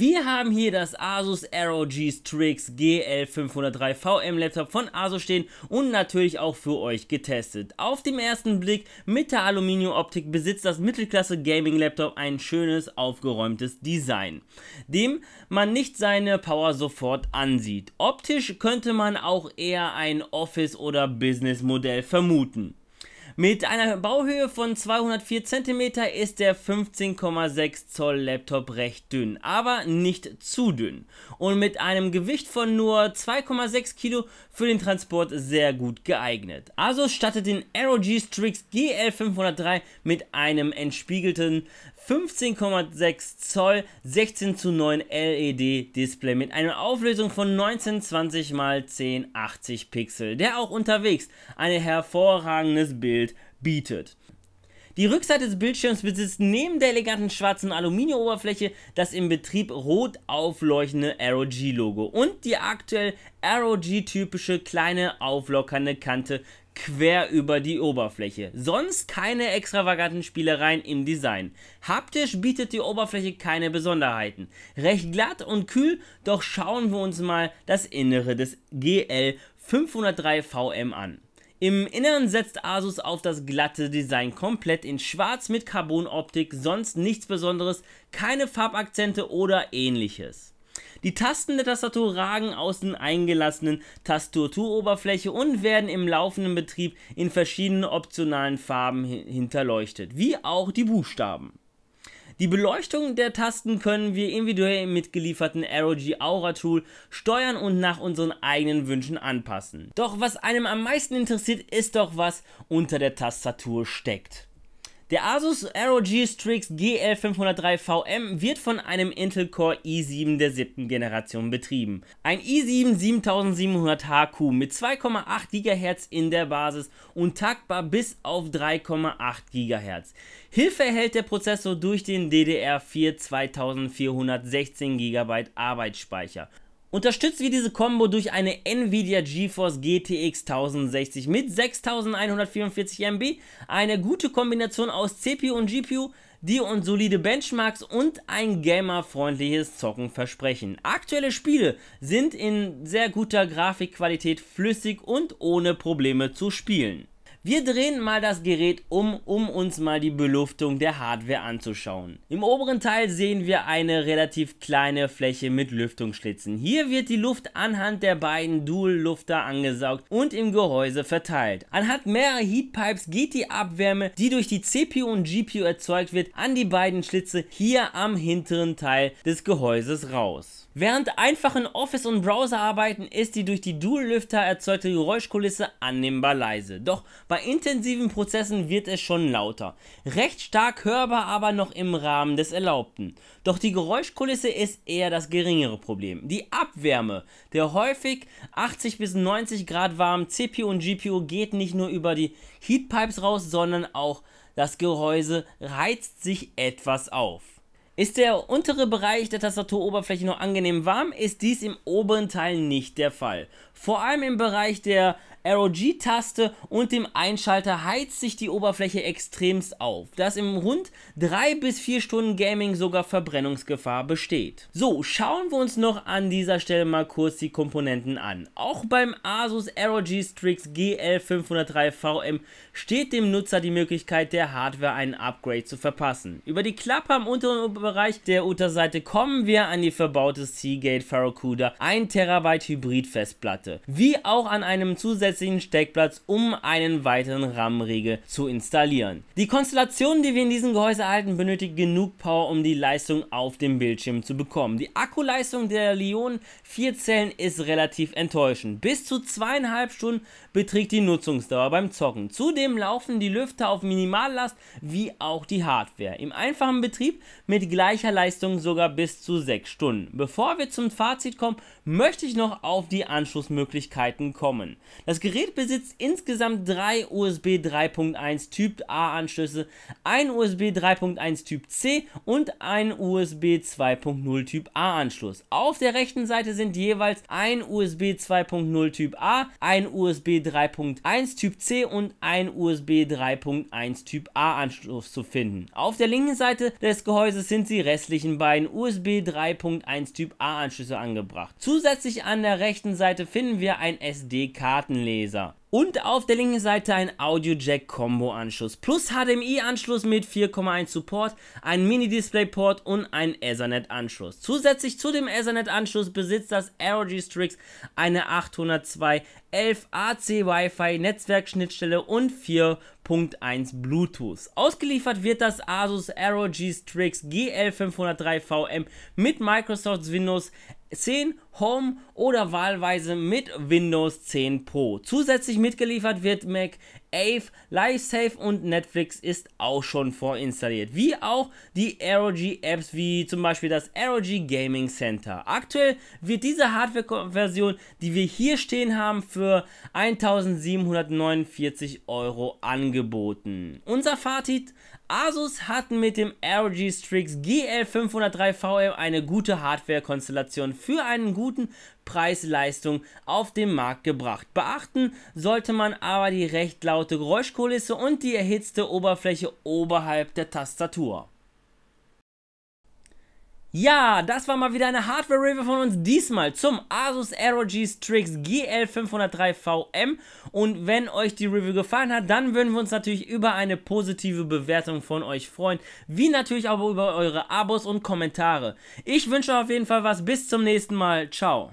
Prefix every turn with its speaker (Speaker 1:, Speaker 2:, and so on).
Speaker 1: Wir haben hier das Asus ROG Strix GL503 VM Laptop von Asus stehen und natürlich auch für euch getestet. Auf dem ersten Blick mit der Aluminiumoptik besitzt das Mittelklasse Gaming Laptop ein schönes, aufgeräumtes Design, dem man nicht seine Power sofort ansieht. Optisch könnte man auch eher ein Office- oder Business-Modell vermuten. Mit einer Bauhöhe von 204 cm ist der 15,6 Zoll Laptop recht dünn, aber nicht zu dünn. Und mit einem Gewicht von nur 2,6 Kilo für den Transport sehr gut geeignet. Also stattet den ROG Strix GL503 mit einem entspiegelten 15,6 Zoll 16 zu 9 LED Display mit einer Auflösung von 1920 x 1080 Pixel, der auch unterwegs ein hervorragendes Bild bietet. Die Rückseite des Bildschirms besitzt neben der eleganten schwarzen Aluminiumoberfläche das im Betrieb rot aufleuchtende ROG-Logo und die aktuell ROG-typische kleine auflockernde Kante quer über die Oberfläche. Sonst keine extravaganten Spielereien im Design. Haptisch bietet die Oberfläche keine Besonderheiten. Recht glatt und kühl, doch schauen wir uns mal das Innere des GL 503 VM an. Im Inneren setzt Asus auf das glatte Design komplett in schwarz mit Carbonoptik, sonst nichts besonderes, keine Farbakzente oder ähnliches. Die Tasten der Tastatur ragen aus den eingelassenen Tastaturoberfläche und werden im laufenden Betrieb in verschiedenen optionalen Farben hinterleuchtet, wie auch die Buchstaben. Die Beleuchtung der Tasten können wir individuell im mitgelieferten AeroG Aura Tool steuern und nach unseren eigenen Wünschen anpassen. Doch was einem am meisten interessiert, ist doch was unter der Tastatur steckt. Der Asus ROG Strix GL503 VM wird von einem Intel Core i7 der siebten Generation betrieben. Ein i7 7700HQ mit 2,8 GHz in der Basis und taktbar bis auf 3,8 GHz. Hilfe erhält der Prozessor durch den DDR4 2416 GB Arbeitsspeicher. Unterstützt wird diese Combo durch eine Nvidia GeForce GTX 1060 mit 6144 MB, eine gute Kombination aus CPU und GPU, die uns solide Benchmarks und ein gamerfreundliches Zocken versprechen. Aktuelle Spiele sind in sehr guter Grafikqualität flüssig und ohne Probleme zu spielen. Wir drehen mal das Gerät um, um uns mal die Belüftung der Hardware anzuschauen. Im oberen Teil sehen wir eine relativ kleine Fläche mit Lüftungsschlitzen. Hier wird die Luft anhand der beiden Dual-Lufter angesaugt und im Gehäuse verteilt. Anhand mehrerer Heatpipes geht die Abwärme, die durch die CPU und GPU erzeugt wird, an die beiden Schlitze hier am hinteren Teil des Gehäuses raus. Während einfachen Office- und Browserarbeiten ist die durch die Dual-Lüfter erzeugte Geräuschkulisse annehmbar leise. Doch bei intensiven Prozessen wird es schon lauter, recht stark hörbar, aber noch im Rahmen des Erlaubten. Doch die Geräuschkulisse ist eher das geringere Problem. Die Abwärme der häufig 80 bis 90 Grad warmen CPU und GPU geht nicht nur über die Heatpipes raus, sondern auch das Gehäuse reizt sich etwas auf. Ist der untere Bereich der Tastaturoberfläche noch angenehm warm, ist dies im oberen Teil nicht der Fall. Vor allem im Bereich der ROG-Taste und dem Einschalter heizt sich die Oberfläche extremst auf, dass im rund 3 bis 4 Stunden Gaming sogar Verbrennungsgefahr besteht. So, schauen wir uns noch an dieser Stelle mal kurz die Komponenten an. Auch beim Asus ROG Strix GL503 VM steht dem Nutzer die Möglichkeit der Hardware einen Upgrade zu verpassen. Über die Klappe am unteren Bereich der Unterseite kommen wir an die verbaute Seagate Barracuda 1 TB Hybrid Festplatte, wie auch an einem zusätzlichen zusätzlichen Steckplatz, um einen weiteren RAM-Riegel zu installieren. Die Konstellation, die wir in diesem Gehäuse erhalten, benötigt genug Power, um die Leistung auf dem Bildschirm zu bekommen. Die Akkuleistung der Lion 4 Zellen ist relativ enttäuschend. Bis zu zweieinhalb Stunden beträgt die Nutzungsdauer beim Zocken. Zudem laufen die Lüfter auf Minimallast wie auch die Hardware. Im einfachen Betrieb mit gleicher Leistung sogar bis zu 6 Stunden. Bevor wir zum Fazit kommen, möchte ich noch auf die Anschlussmöglichkeiten kommen. Das das Gerät besitzt insgesamt drei USB 3.1 Typ A Anschlüsse, ein USB 3.1 Typ C und ein USB 2.0 Typ A Anschluss. Auf der rechten Seite sind jeweils ein USB 2.0 Typ A, ein USB 3.1 Typ C und ein USB 3.1 Typ A Anschluss zu finden. Auf der linken Seite des Gehäuses sind die restlichen beiden USB 3.1 Typ A Anschlüsse angebracht. Zusätzlich an der rechten Seite finden wir ein SD-Kartenleger. Leser. Und auf der linken Seite ein Audio-Jack-Combo-Anschluss plus HDMI-Anschluss mit 4,1 Support, ein Mini-Display-Port und ein Ethernet-Anschluss. Zusätzlich zu dem Ethernet-Anschluss besitzt das ROG Strix eine 802 11 AC Wi-Fi Netzwerkschnittstelle und 4.1 Bluetooth. Ausgeliefert wird das Asus ROG Strix GL503 VM mit Microsofts Windows 10 Home oder wahlweise mit Windows 10 Pro. Zusätzlich mitgeliefert wird Mac Ave, Lifesafe und Netflix ist auch schon vorinstalliert. Wie auch die ROG Apps wie zum Beispiel das ROG Gaming Center. Aktuell wird diese Hardware-Version, die wir hier stehen haben, für 1749 Euro angeboten. Unser Fazit, Asus hat mit dem ROG Strix GL503 VM eine gute Hardware-Konstellation für einen guten Preis-Leistung auf den Markt gebracht. Beachten sollte man aber die recht laute Geräuschkulisse und die erhitzte Oberfläche oberhalb der Tastatur. Ja, das war mal wieder eine Hardware-Review von uns, diesmal zum Asus ROG Strix GL503VM. Und wenn euch die Review gefallen hat, dann würden wir uns natürlich über eine positive Bewertung von euch freuen, wie natürlich auch über eure Abos und Kommentare. Ich wünsche auf jeden Fall was, bis zum nächsten Mal, ciao.